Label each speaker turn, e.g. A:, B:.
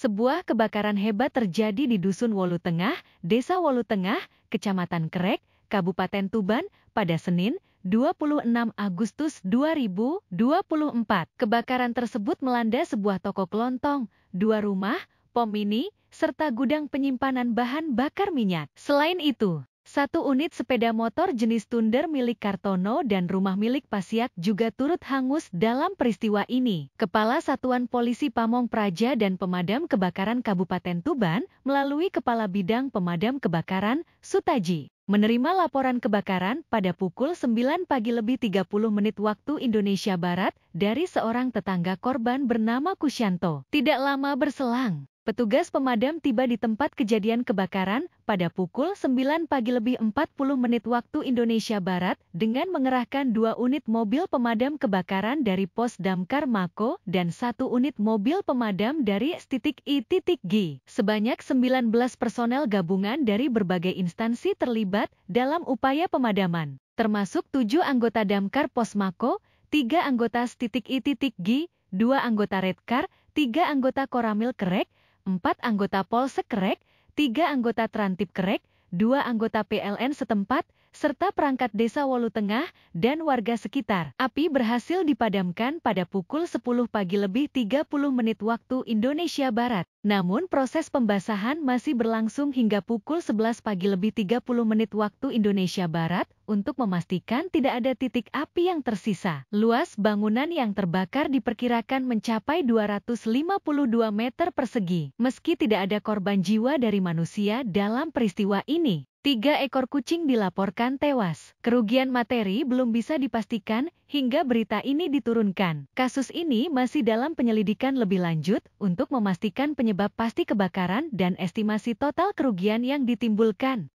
A: sebuah kebakaran hebat terjadi di Dusun Wolu Tengah, Desa Wolu Tengah, Kecamatan Kerek, Kabupaten Tuban, pada Senin, 26 Agustus 2024. Kebakaran tersebut melanda sebuah toko kelontong, dua rumah, pom ini, serta gudang penyimpanan bahan bakar minyak. Selain itu, satu unit sepeda motor jenis Thunder milik Kartono dan rumah milik Pasiak juga turut hangus dalam peristiwa ini. Kepala Satuan Polisi Pamong Praja dan Pemadam Kebakaran Kabupaten Tuban melalui Kepala Bidang Pemadam Kebakaran, Sutaji. Menerima laporan kebakaran pada pukul 9 pagi lebih 30 menit waktu Indonesia Barat dari seorang tetangga korban bernama Kusyanto. Tidak lama berselang, Petugas pemadam tiba di tempat kejadian kebakaran pada pukul 9 pagi lebih 40 menit waktu Indonesia Barat dengan mengerahkan dua unit mobil pemadam kebakaran dari pos damkar Mako dan satu unit mobil pemadam dari G. Sebanyak 19 personel gabungan dari berbagai instansi terlibat dalam upaya pemadaman, termasuk tujuh anggota damkar pos Mako, tiga anggota G, dua anggota Redkar, tiga anggota Koramil Kerek, 4 anggota Polsek Kerek, 3 anggota Trantip Kerek, 2 anggota PLN setempat, serta perangkat desa Walu Tengah dan warga sekitar. Api berhasil dipadamkan pada pukul 10 pagi lebih 30 menit waktu Indonesia Barat. Namun proses pembasahan masih berlangsung hingga pukul 11 pagi lebih 30 menit waktu Indonesia Barat untuk memastikan tidak ada titik api yang tersisa. Luas bangunan yang terbakar diperkirakan mencapai 252 meter persegi. Meski tidak ada korban jiwa dari manusia dalam peristiwa ini, Tiga ekor kucing dilaporkan tewas. Kerugian materi belum bisa dipastikan hingga berita ini diturunkan. Kasus ini masih dalam penyelidikan lebih lanjut untuk memastikan penyebab pasti kebakaran dan estimasi total kerugian yang ditimbulkan.